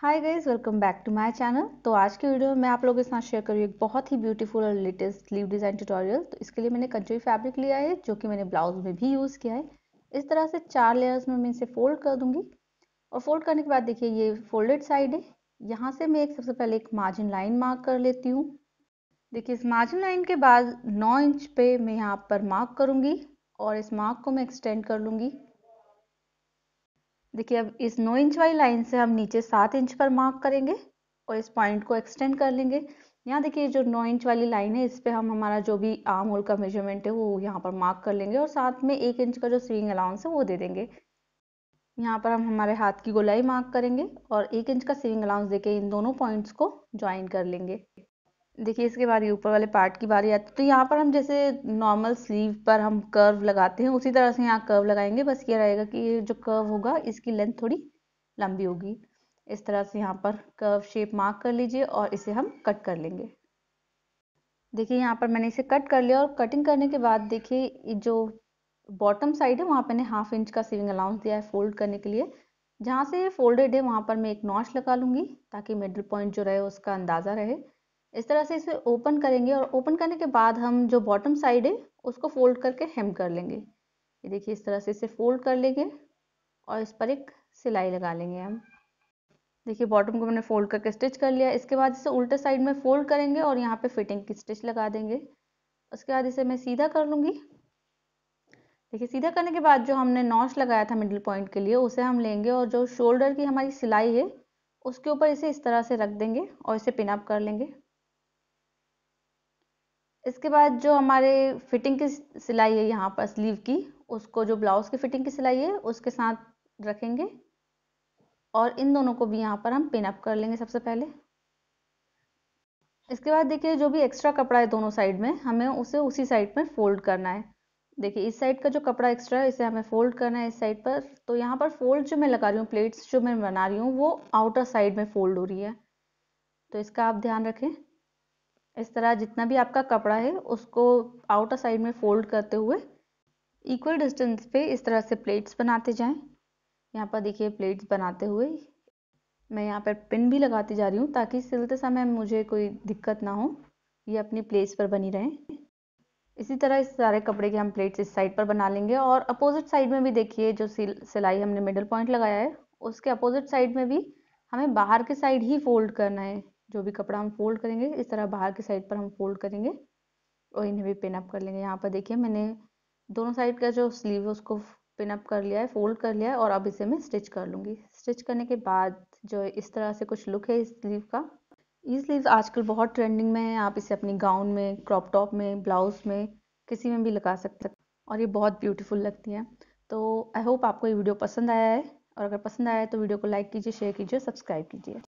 hi guys welcome back to my channel तो आज के वीडियो में मैं आप लोगों के साथ शेयर करूँ एक बहुत ही ब्यूटीफुल और लेटेस्ट स्लीव डिज़ाइन ट्यूटोरियल तो इसके लिए मैंने कंचोई फैब्रिक लिया है जो कि मैंने ब्लाउज में भी यूज़ किया है इस तरह से चार लेयर्स में मैं इसे फोल्ड कर दूंगी और फोल्ड करने के बाद देखिए ये फोल्डेड साइड है यहाँ से मैं एक सबसे पहले एक मार्जिन लाइन मार्क कर लेती हूँ देखिए इस मार्जिन लाइन के बाद नौ इंच पे मैं यहाँ पर मार्क करूँगी और इस मार्क को मैं एक्सटेंड कर लूँगी देखिए अब इस नौ इंच वाली लाइन से हम नीचे सात इंच पर मार्क करेंगे और इस पॉइंट को एक्सटेंड कर लेंगे यहाँ देखिए जो नौ इंच वाली लाइन है इस पर हम हमारा जो भी आर्म होल का मेजरमेंट है वो यहाँ पर मार्क कर लेंगे और साथ में एक इंच का जो स्विंग अलाउंस है वो दे देंगे यहाँ पर हम हमारे हाथ की गोलाई मार्क करेंगे और एक इंच का स्विंग अलाउंस देके इन दोनों पॉइंट्स को ज्वाइन कर लेंगे देखिए इसके बाद ये ऊपर वाले पार्ट की बारी आती है तो यहाँ पर हम जैसे नॉर्मल स्लीव पर हम कर्व लगाते हैं उसी तरह से यहाँ कर्व लगाएंगे बस ये रहेगा कि जो कर्व होगा इसकी लेंथ थोड़ी लंबी होगी इस तरह से यहाँ पर कर्व शेप मार्क कर लीजिए और इसे हम कट कर लेंगे देखिए यहाँ पर मैंने इसे कट कर लिया और कटिंग करने के बाद देखिए जो बॉटम साइड है वहाँ पर मैंने हाफ इंच का सीविंग अलाउंस दिया है फोल्ड करने के लिए जहाँ से ये फोल्डेड है वहाँ पर मैं एक नॉच लगा लूँगी ताकि मिडल पॉइंट जो रहे उसका अंदाज़ा रहे इस तरह से इसे ओपन करेंगे और ओपन करने के बाद हम जो बॉटम साइड है उसको फोल्ड करके हेम कर लेंगे ये देखिए इस तरह से इसे फोल्ड कर लेंगे और इस पर एक सिलाई लगा लेंगे हम देखिए बॉटम को मैंने फोल्ड करके स्टिच कर लिया इसके बाद इसे उल्टे साइड में फोल्ड करेंगे और यहाँ पे फिटिंग की स्टिच लगा देंगे उसके बाद इसे मैं सीधा कर लूँगी देखिए सीधा करने के बाद जो हमने नॉच लगाया था मिडिल पॉइंट के लिए उसे हम लेंगे और जो शोल्डर की हमारी सिलाई है उसके ऊपर इसे इस तरह से रख देंगे और इसे पिनअप कर लेंगे इसके बाद जो हमारे फिटिंग की सिलाई है यहाँ पर स्लीव की उसको जो ब्लाउज की फिटिंग की सिलाई है उसके साथ रखेंगे और इन दोनों को भी यहाँ पर हम पिनअप कर लेंगे सबसे पहले इसके बाद देखिए जो भी एक्स्ट्रा कपड़ा है दोनों साइड में हमें उसे उसी साइड में फोल्ड करना है देखिए इस साइड का जो कपड़ा एक्स्ट्रा है इसे हमें फोल्ड करना है इस साइड पर तो यहाँ पर फोल्ड जो मैं लगा रही हूँ प्लेट्स जो मैं बना रही हूँ वो आउटर साइड में फोल्ड हो रही है तो इसका आप ध्यान रखें इस तरह जितना भी आपका कपड़ा है उसको आउटर साइड में फोल्ड करते हुए इक्वल डिस्टेंस पे इस तरह से प्लेट्स बनाते जाएं यहाँ पर देखिए प्लेट्स बनाते हुए मैं यहाँ पर पिन भी लगाती जा रही हूँ ताकि सिलते समय मुझे कोई दिक्कत ना हो ये अपनी प्लेस पर बनी रहे इसी तरह इस सारे कपड़े के हम प्लेट्स इस साइड पर बना लेंगे और अपोजिट साइड में भी देखिए जो सिल सिलाई हमने मिडल पॉइंट लगाया है उसके अपोजिट साइड में भी हमें बाहर के साइड ही फोल्ड करना है जो भी कपड़ा हम फोल्ड करेंगे इस तरह बाहर की साइड पर हम फोल्ड करेंगे और इन्हें भी पिनअप कर लेंगे यहाँ पर देखिए मैंने दोनों साइड का जो स्लीव है उसको पिनअप कर लिया है फोल्ड कर लिया है और अब इसे मैं स्टिच कर लूँगी स्टिच करने के बाद जो इस तरह से कुछ लुक है इस स्लीव का ये स्लीव आजकल बहुत ट्रेंडिंग में है आप इसे अपनी गाउन में क्रॉप टॉप में ब्लाउज में किसी में भी लगा सकते हैं और ये बहुत ब्यूटीफुल लगती हैं तो आई होप आपको ये वीडियो पसंद आया है और अगर पसंद आया है तो वीडियो को लाइक कीजिए शेयर कीजिए सब्सक्राइब कीजिए